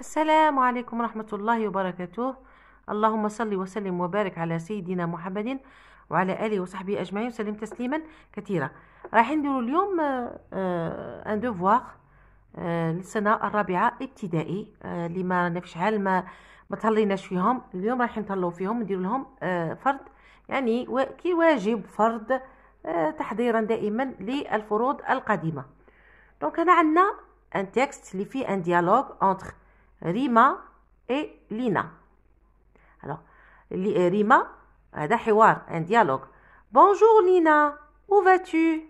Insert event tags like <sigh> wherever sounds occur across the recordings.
السلام عليكم ورحمة الله وبركاته اللهم صل وسلم وبارك على سيدنا محمد وعلى آله وصحبه أجمعين وسلم تسليما كثيرا رايحين نديرو اليوم ان آه، دوفوار آه، آه، للسنة الرابعة ابتدائي اللي ما راناش شحال ما ما تهليناش فيهم اليوم رايحين نتهلاو فيهم ندير لهم فرض يعني كي واجب فرض تحضيرا دائما للفروض القديمة دونك هنا عندنا ان تكست اللي فيه ان ديالوغ انتر Rima et Lina. Alors, euh, Rima, euh, un dialogue. Bonjour Lina, où vas-tu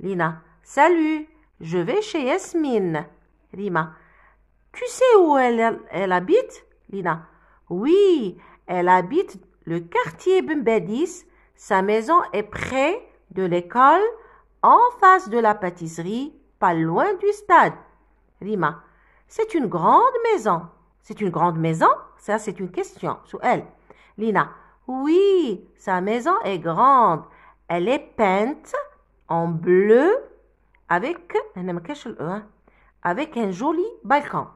Lina, salut, je vais chez Yasmine. Rima, tu sais où elle, habite Lina, oui, elle habite le quartier Bumbedis. Sa maison est près de l'école, en face de la pâtisserie, pas loin du stade. Rima, c'est une grande maison. C'est une grande maison Ça, c'est une question. elle. Lina, oui, sa maison est grande. Elle est peinte en bleu avec, hein, avec un joli balcon.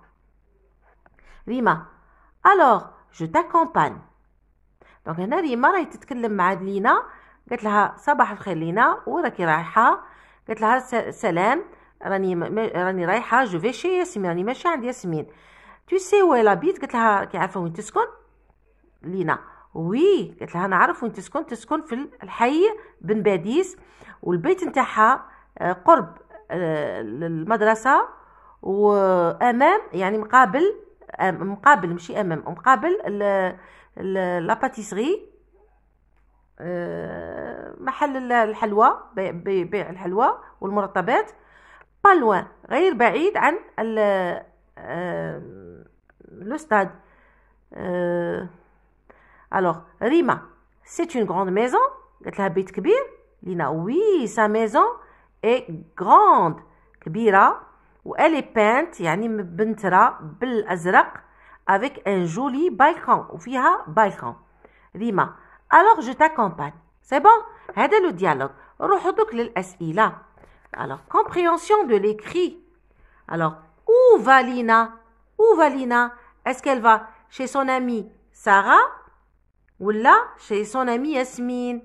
Rima, alors, je t'accompagne. Donc, قالت لها صباح الخير لينا وراكي راني راني رايحه جو في شي ياسمين راني ماشي عند ياسمين تو سي وين لابيت قلت لها كي عارفه وين تسكن لينا وي قلت لها نعرف وين تسكن تسكن في الحي بن باديس والبيت نتاعها آه، قرب المدرسه آه، وامام يعني مقابل مقابل مشي امام مقابل لاباتيسري آه، محل الحلوى بيع الحلوى والمرطبات با لوان غير بعيد عن آه، آه، لو ستاد الوغ ريما سي اون غروند ميزون قالت لها بيت كبير لينا وي سا ميزون اي غروند كبيره والي بانت يعني مبنتره بالازرق افيك ان جولي بالكون وفيها بالكون ريما الوغ جو تاكومباني سي بون هذا لو ديالوغ روحوا دوك للاسئله Alors, compréhension de l'écrit. Alors, où va Lina Où va Est-ce qu'elle va chez son amie Sarah ou là chez son amie Yasmine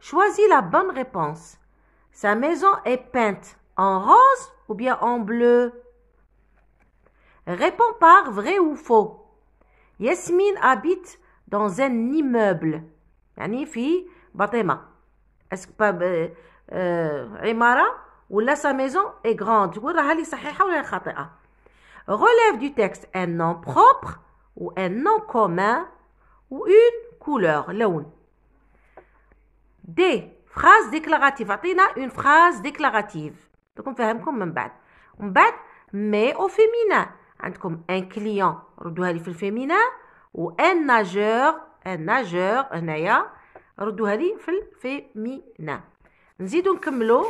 Choisis la bonne réponse. Sa maison est peinte en rose ou bien en bleu Réponds par vrai ou faux. Yasmine habite dans un immeuble. Yannifi Batema est-ce pas ben, euh, Imara ou là sa maison est grande ou rahali sahiha ou khata'a relève du texte un nom propre ou un nom commun ou une couleur laoun D phrase déclarative a une phrase déclarative donc on va comme un بعد on بعد mais au féminin عندكم un client dire li féminin ou un nageur un nageur un aya. ردوا هذه في الفيمينا نزيدو نكملو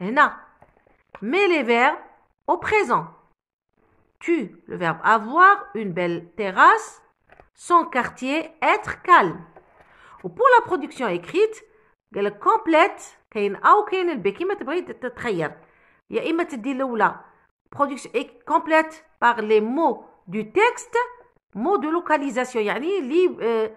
هنا مي لي verbes au présent. Tu, le verbe avoir, une belle terrasse, son quartier, être calme. Ou pour la production écrite, est complète كاين A كاين البي كيما تبغي تتخير يا اما تدي الاولى production complète par les mots du texte mots de localisation يعني لي euh,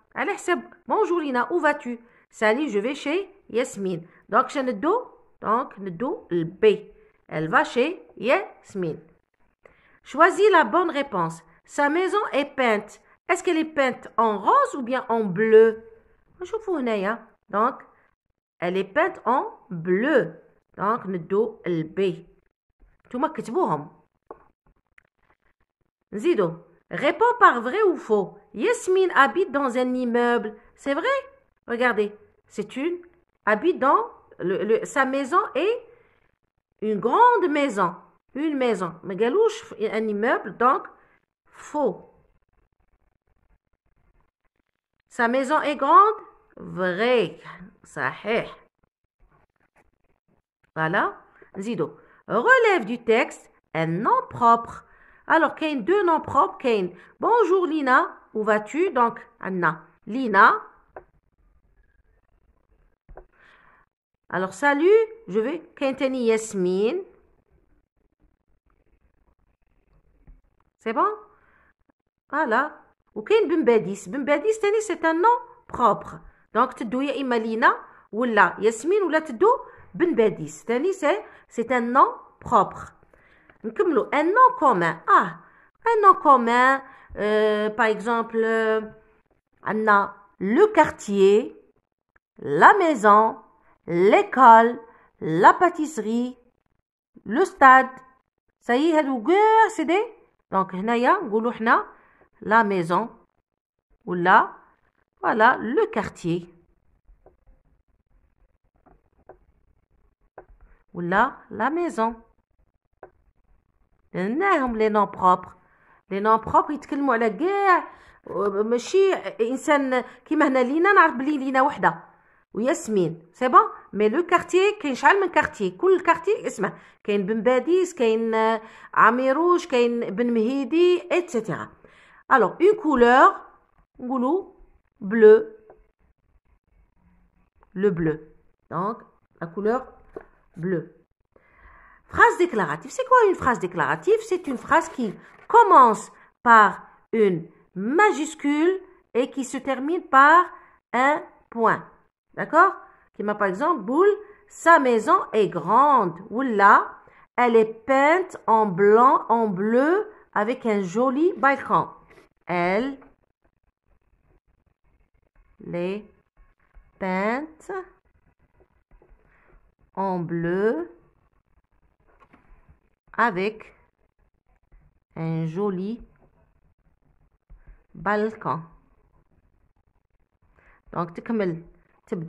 bonjour Lina où vas-tu Salut, je vais chez Yasmine donc chez Nedo, donc Nedo, le B elle va chez Yasmine choisis la bonne réponse sa maison est peinte est-ce qu'elle est peinte en rose ou bien en bleu Je نشوفوا hein. donc elle est peinte en bleu donc tout le B نتوما كتبوهم Zido Réponds par vrai ou faux. Yasmine habite dans un immeuble. C'est vrai Regardez, c'est une. Habite dans. sa maison est une grande maison. Une maison. Mais Galouche, un immeuble, donc faux. Sa maison est grande Vrai. est. Voilà. Zido. Relève du texte un nom propre alors, Kane, deux noms propres, Kane. Bonjour Lina, où vas-tu Donc, Anna. Lina. Alors, salut, je vais. a Yasmine. C'est bon Voilà. Ou Benbadis, Bumbadis. Bumbadis, c'est un nom propre. Donc, Tedouya Lina ou là. Yasmine ou là Tedou Bumbadis. C'est un nom propre un nom commun ah un nom commun euh, par exemple on euh, a le quartier la maison l'école la pâtisserie le stade ça y est donc a la maison ou voilà le quartier voilà, la maison هناهم لي نون بروبر لي نون بروبر يتكلموا على كاع ماشي انسان كيما هنا لينا نعرف بلي لينا وحده وياسمين سي بون مي لو كارتي كاين شحال من كارتي كل كارتي اسمه كاين بن باديس كاين عميروش كاين بن مهيدي اتسيتيرا الوغ اون كولور نقولو بلو لو بلو دونك لا كولور بلو Phrase déclarative. C'est quoi une phrase déclarative C'est une phrase qui commence par une majuscule et qui se termine par un point. D'accord Qui m'a par exemple boule, sa maison est grande. Ou elle est peinte en blanc, en bleu, avec un joli balcon. Elle est peinte en bleu avec un joli balcon. Donc, tu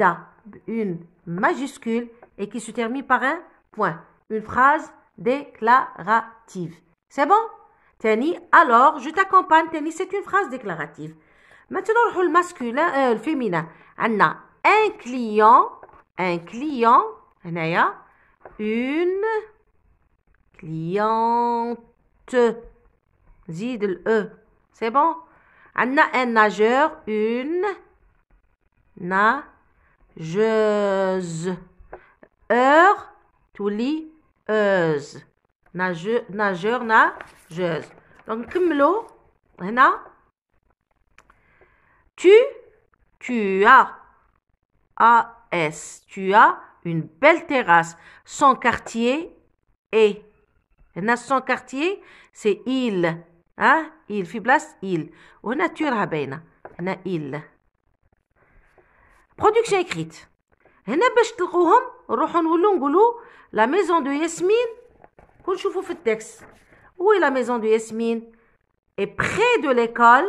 as une majuscule et qui se termine par un point. Une phrase déclarative. C'est bon Tani, alors, je t'accompagne. Tani, c'est une phrase déclarative. Maintenant, le masculin, euh, le féminin. On a un client, un client, une Cliente. Zid e. C'est bon? Anna un nageur, une nageuse. Heure, tu lis « euse. Nageur, nageur, nageuse. Donc, comme l'eau, Anna tu, tu as, S. tu as une belle terrasse. Son quartier est a son quartier, c'est il. Il, Fiblas, il. Production écrite. La maison de où est la maison de Yasmine est près de l'école,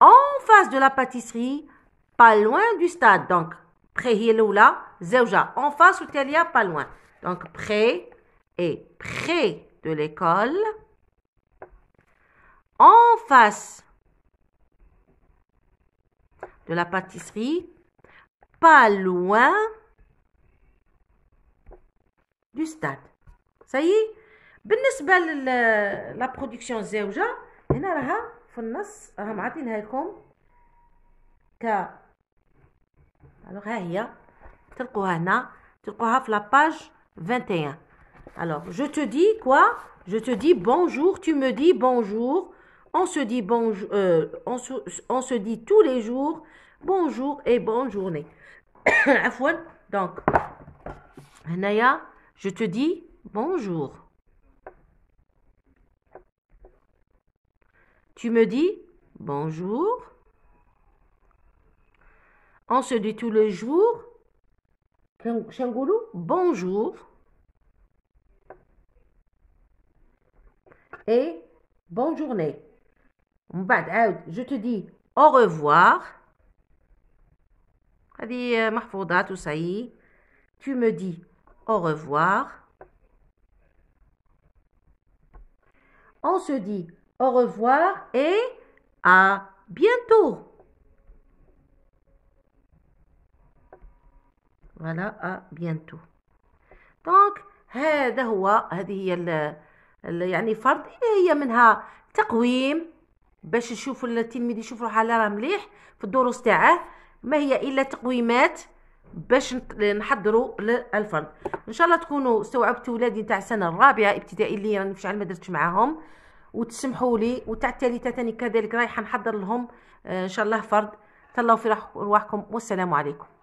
en face de la pâtisserie, pas loin du stade. Donc, près de l'école, en face de Telia, pas loin. Donc, près et près de l'école. En face de la pâtisserie, pas loin du stade. Ça y est, بالنسبة لا برودكسيون الزوجة هنا راها 21 alors, je te dis quoi Je te dis bonjour, tu me dis bonjour. On se dit euh, on, se, dit tous les jours bonjour et bonne journée. <coughs> Donc, Naya, je te dis bonjour. Tu me dis bonjour. On se dit tous les jours bonjour. et bonne journée. Euh, je te dis au revoir. Euh, tu me dis au revoir. On se dit au revoir et à bientôt. Voilà, à bientôt. Donc, هذا euh, هو يعني فرض هي منها تقويم باش يشوف التلميذ يشوف روحه لا راه مليح في الدروس تاعه ما هي الا تقويمات باش نحضروا للفرد ان شاء الله تكونوا استوعبتوا ولادي تاع السنه الرابعه ابتدائي اللي راني مشعل ما درتش معاهم وتسمحوا لي وتاع الثالثه ثاني كذلك رايحه نحضر لهم آه، ان شاء الله فرد تهلاو في روحكم والسلام عليكم